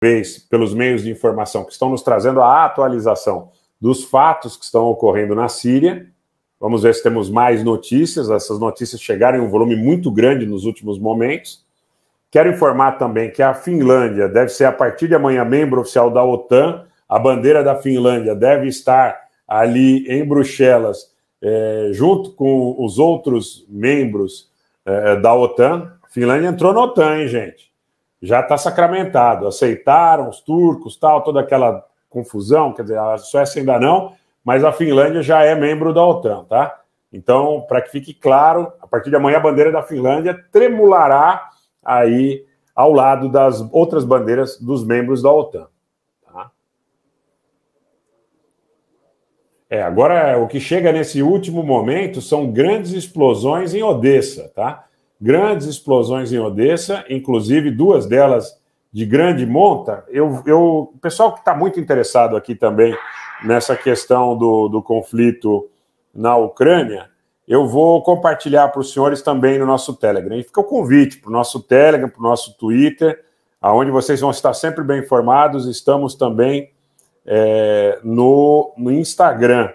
vez pelos meios de informação que estão nos trazendo a atualização dos fatos que estão ocorrendo na Síria. Vamos ver se temos mais notícias. Essas notícias chegaram em um volume muito grande nos últimos momentos. Quero informar também que a Finlândia deve ser, a partir de amanhã, membro oficial da OTAN. A bandeira da Finlândia deve estar ali em Bruxelas, é, junto com os outros membros é, da OTAN. A Finlândia entrou na OTAN, hein, gente? já está sacramentado. Aceitaram os turcos, tal, toda aquela confusão. Quer dizer, a Suécia ainda não, mas a Finlândia já é membro da OTAN, tá? Então, para que fique claro, a partir de amanhã a bandeira da Finlândia tremulará aí ao lado das outras bandeiras dos membros da OTAN. Tá? É, agora o que chega nesse último momento são grandes explosões em Odessa, tá? grandes explosões em Odessa, inclusive duas delas de grande monta. Eu, eu, o pessoal que está muito interessado aqui também nessa questão do, do conflito na Ucrânia, eu vou compartilhar para os senhores também no nosso Telegram. E fica o convite para o nosso Telegram, para o nosso Twitter, aonde vocês vão estar sempre bem informados. Estamos também é, no, no Instagram.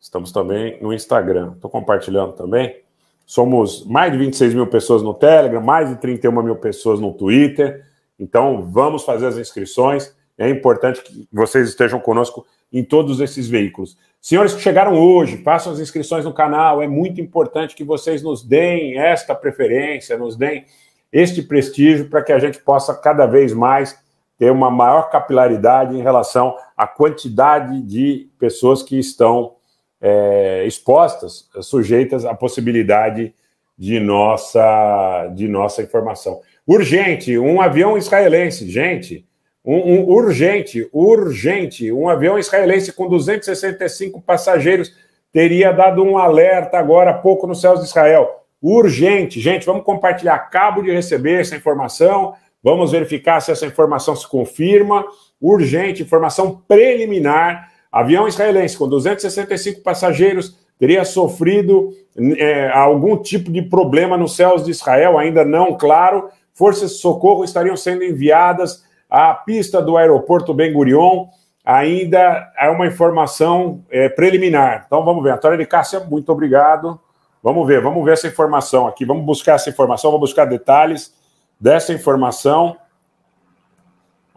Estamos também no Instagram. Estou compartilhando também. Somos mais de 26 mil pessoas no Telegram, mais de 31 mil pessoas no Twitter. Então, vamos fazer as inscrições. É importante que vocês estejam conosco em todos esses veículos. Senhores que chegaram hoje, façam as inscrições no canal. É muito importante que vocês nos deem esta preferência, nos deem este prestígio para que a gente possa cada vez mais ter uma maior capilaridade em relação à quantidade de pessoas que estão é, expostas, é, sujeitas à possibilidade de nossa, de nossa informação. Urgente, um avião israelense, gente, um, um, urgente, urgente, um avião israelense com 265 passageiros teria dado um alerta agora há pouco nos céus de Israel. Urgente, gente, vamos compartilhar. Acabo de receber essa informação, vamos verificar se essa informação se confirma. Urgente, informação preliminar Avião israelense com 265 passageiros teria sofrido é, algum tipo de problema nos céus de Israel, ainda não claro. Forças de socorro estariam sendo enviadas à pista do aeroporto Ben Gurion. Ainda é uma informação é, preliminar. Então vamos ver. Antônio de Cássia, muito obrigado. Vamos ver, vamos ver essa informação aqui. Vamos buscar essa informação, vamos buscar detalhes dessa informação.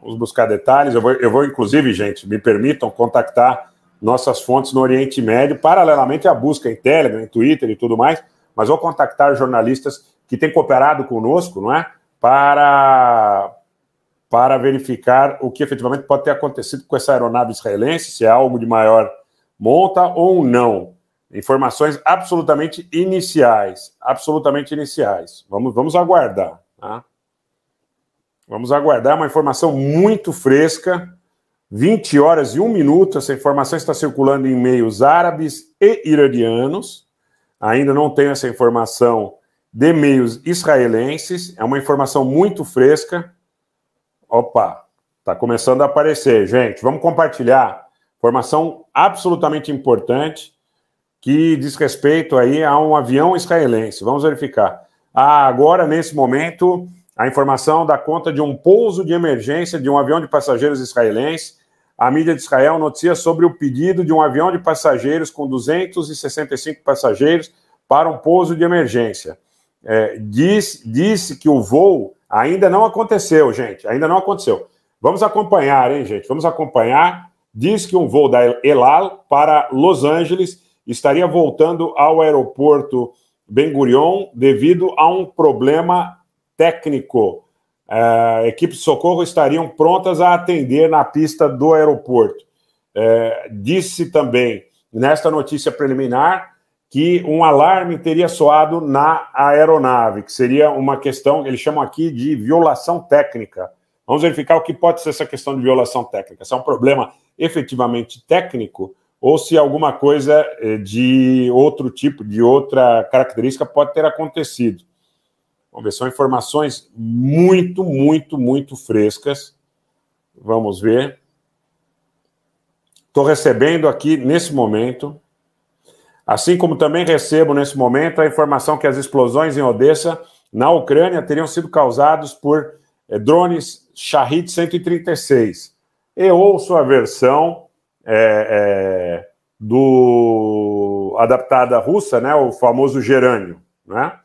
Vamos buscar detalhes. Eu vou, eu vou, inclusive, gente, me permitam contactar nossas fontes no Oriente Médio, paralelamente à busca em Telegram, em Twitter e tudo mais, mas vou contactar jornalistas que têm cooperado conosco, não é? Para, para verificar o que efetivamente pode ter acontecido com essa aeronave israelense, se é algo de maior monta ou não. Informações absolutamente iniciais, absolutamente iniciais. Vamos, vamos aguardar. Tá? Vamos aguardar uma informação muito fresca. 20 horas e 1 minuto. Essa informação está circulando em meios árabes e iranianos. Ainda não tenho essa informação de meios israelenses. É uma informação muito fresca. Opa, está começando a aparecer, gente. Vamos compartilhar. Informação absolutamente importante que diz respeito aí a um avião israelense. Vamos verificar. Ah, agora, nesse momento, a informação da conta de um pouso de emergência de um avião de passageiros israelense. A mídia de Israel noticia sobre o pedido de um avião de passageiros com 265 passageiros para um pouso de emergência. É, diz, disse que o voo ainda não aconteceu, gente. Ainda não aconteceu. Vamos acompanhar, hein, gente? Vamos acompanhar. Diz que um voo da Elal para Los Angeles estaria voltando ao aeroporto Ben Gurion devido a um problema técnico. Eh, equipe de socorro estariam prontas a atender na pista do aeroporto. Eh, disse também, nesta notícia preliminar, que um alarme teria soado na aeronave, que seria uma questão, eles chamam aqui de violação técnica. Vamos verificar o que pode ser essa questão de violação técnica. Se é um problema efetivamente técnico ou se alguma coisa eh, de outro tipo, de outra característica pode ter acontecido. Vamos ver, são informações muito, muito, muito frescas. Vamos ver. Estou recebendo aqui nesse momento, assim como também recebo nesse momento a informação que as explosões em Odessa, na Ucrânia, teriam sido causadas por é, drones Shahid 136. Eu ouço a versão é, é, do adaptada russa, né, o famoso gerânio, né?